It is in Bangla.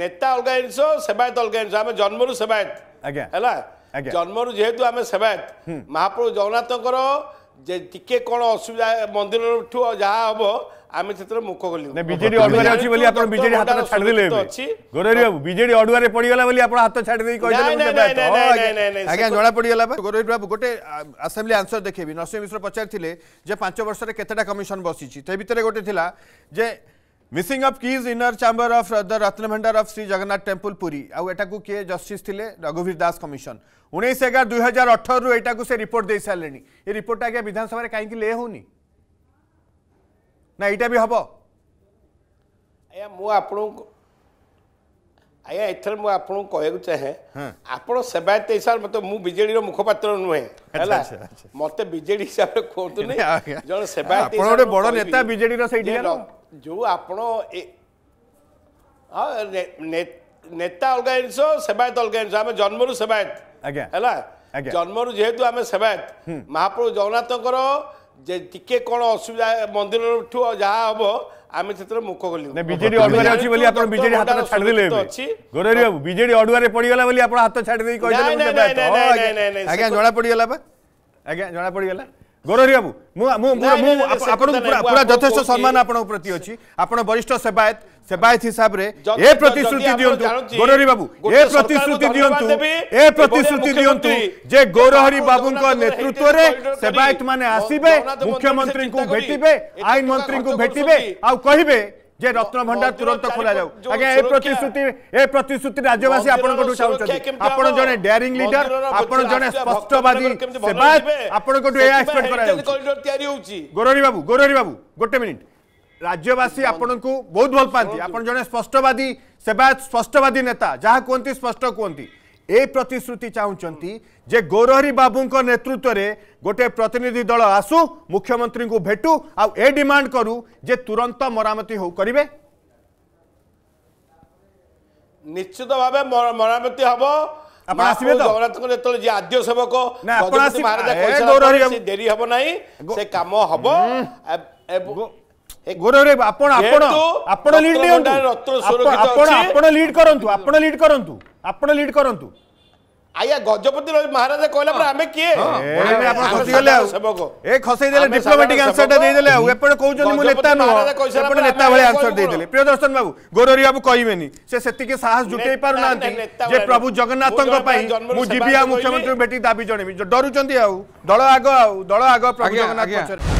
নেতা অলগা জিনিস সেবায়ত অলগা জিনিস আমি জন্মরু সেবায়ত ହେଲା ଜନ୍ମରୁ ଯେହେତୁ ଆମେ ସେବାୟତ ମହାପ୍ରଭୁ ଜଗନ୍ନାଥଙ୍କର ଯେ ଟିକେ କ'ଣ ଅସୁବିଧା ମନ୍ଦିରଠୁ ଯାହା ହବ ଆମେ ସେଥିରେ ମୁଖ ଖୋଲି ବିଜେଡି ଅଡୁଆରେ ଅଛି ବୋଲି ଆପଣ ବିଜେଡି ହାତ ଛାଡ଼ିଦେଲେ ଅଛି ଗୋରେରୀ ବାବୁ ବିଜେଡି ଅଡୁଆରେ ପଡ଼ିଗଲା ବୋଲି ଆପଣ ହାତ ଛାଡ଼ି ଦେଇ କହିଦେଲେ ଆଜ୍ଞା ଜଣା ପଡ଼ିଗଲା ବା ଗୋରେରୀ ବାବୁ ଗୋଟେ ଆସେମ୍ବଲି ଆନ୍ସର ଦେଖେଇବି ନରସିଂହ ମିଶ୍ର ପଚାରିଥିଲେ ଯେ ପାଞ୍ଚ ବର୍ଷରେ କେତେଟା କମିଶନ ବସିଛି ସେ ଭିତରେ ଗୋଟେ ଥିଲା ଯେ missing of keys inner chamber of the Ratna Bhandar of Shri Jagannath temple Puri आटा को किए जस्टिस थे रघुवीर दास कमिशन उन्नीस एगार दुई हजार अठर रु यू से रिपोर्ट दे सारे ये रिपोर्ट आज विधानसभा कहीं ले होनी ना यहाँ भी हम आज्ञा मुझे ଆଜ୍ଞା ଏଥିରେ ମୁଁ ଆପଣଙ୍କୁ କହିବାକୁ ଚାହେଁ ଆପଣ ସେବାୟତ ହିସାବରେ ମତେ ମୁଁ ବିଜେଡିର हिसाब ନୁହେଁ ହେଲା ମତେ ବିଜେଡି ହିସାବରେ କୁହନ୍ତୁନି ଜଣେ ସେବାୟତ ଗୋଟେ ବଡ ନେତା ବିଜେଡିର ସେଇଠି ଯେଉଁ ଆପଣ ନେତା ଅଲଗା ଜିନିଷ ସେବାୟତ ଅଲଗା ଜିନିଷ ଆମେ ଜନ୍ମରୁ ସେବାୟତ ଆଜ୍ଞା ହେଲା ଜନ୍ମରୁ ଯେହେତୁ ଆମେ ସେବାୟତ ମହାପ୍ରଭୁ ଜଗନ୍ନାଥଙ୍କର ଯେ ଟିକେ କ'ଣ ଅସୁବିଧା ମନ୍ଦିରଠୁ ଯାହା ହବ ଆମେ ସେଥିରେ ମୁଖ ଖୋଲି ବିଜେଡି ଅଡୁଆରେ ଅଛି ବୋଲି ଆପଣ ବିଜେଡି ହାତ ଛାଡ଼ିଦେଲେ ଅଛି ଗୋରେରୀ ବାବୁ ବିଜେଡି ଅଡୁଆରେ ପଡ଼ିଗଲା ବୋଲି ଆପଣ ହାତ ଛାଡ଼ିଦେଇ କହିଲେ ଆଜ୍ଞା ଜଣା ପଡ଼ିଗଲା ବା ଆଜ୍ଞା ଜଣା ପଡ଼ିଗଲା গৌরহরি বাবু আপনার পুরা যথেষ্ট সম্মান আপনার প্রতি অছি আপনার বরিষ্ঠ সেবায়ত সেবায়ত হিসাবে এ প্রতিশ্রুতি দিওন্তু গৌরহরি বাবু এ প্রতিশ্রুতি দিওন্তু এ প্রতিশ্রুতি দিওন্তু যে গৌরহরি বাবুঙ্ক নেতৃত্বরে সেবায়ত মানে আসিবে মুখ্যমন্ত্রীଙ୍କୁ ভেটিবে আইন মন্ত্রীଙ୍କୁ ভেটিবে আউ কহিবে যে রত্ন ভণ্ডার তুরন্ত খোলা যাও আজ্ঞা এই প্রতিশ্রুতি এই প্রতিশ্রুতি রাজ্যবাসী আপনার চাহুচ্ছেন আপনার জনে ডেয়ারিং লিডর আপনার জনে স্পষ্টবাদী সেবাদ আপনার এয়া এক্সপেক্ট করা যাচ্ছে গোররি বাবু গোররি বাবু গোটে মিনিট রাজ্যবাসী আপনার বহুত ভাল পাঁচ আপনার জনে স্পষ্টবাদী সেবাদ স্পষ্টবাদী নেতা যা কুহতি স্পষ্ট কুহতি এই প্রতিশ্রুতি চাহুচ্ছেন যে গোরহরি বাবুঙ্ নেতৃত্বের ଗୋଟିଏ ପ୍ରତିନିଧି ଦଳ ଆସୁ ମୁଖ୍ୟମନ୍ତ୍ରୀଙ୍କୁ ଭେଟୁ ଆଉ ଏ ଡିମାଣ୍ଡ କରୁ ଯେ ତୁରନ୍ତ ମରାମତି ହଉ କରିବେ ନିଶ୍ଚିତ ଭାବେ ମରାମତି ହବ ଆପଣ ଆସିବେ ଜଗନ୍ନାଥଙ୍କର ଯେତେବେଳେ ଯିଏ ଆଦ୍ୟ ସେବକ ଡେରି ହବ ନାହିଁ ସେ କାମ ହବ ଆପଣ ଲିଡ୍ କରନ୍ତୁ ଆପଣ ଲିଡ୍ କରନ୍ତୁ ଆପଣ ଲିଡ୍ କରନ୍ତୁ ଆଜ୍ଞା ଗଜପତି ମହାରାଜା କହିଲା ପରେ ଆମେ କିଏ ଆପଣ ଖସିଗଲେ ଆଉ ଏ ଖସେଇ ଦେଲେ ଡିପ୍ଲୋମାଟିକ ଆନ୍ସରଟା ଦେଇଦେଲେ ଆଉ ଏପଟେ କହୁଛନ୍ତି ମୁଁ ନେତା ନୁହଁ ଏପଟେ ନେତା ଭଳି ଆନ୍ସର ଦେଇଦେଲେ ପ୍ରିୟଦର୍ଶନ ବାବୁ ଗୋରରି ବାବୁ କହିବେନି ସେ ସେତିକି ସାହସ ଜୁଟେଇ ପାରୁନାହାନ୍ତି ଯେ ପ୍ରଭୁ ଜଗନ୍ନାଥଙ୍କ ପାଇଁ ମୁଁ ଯିବି ଆଉ ମୁଖ୍ୟମନ୍ତ୍ରୀଙ୍କୁ ଭେଟିକି ଦାବି ଜଣେଇବି ଡରୁଛନ୍ତି ଆଉ ଦଳ ଆଗ ଆଉ ଦଳ ଆଗ ପ୍ରଭୁ ଜଗନ୍ନାଥ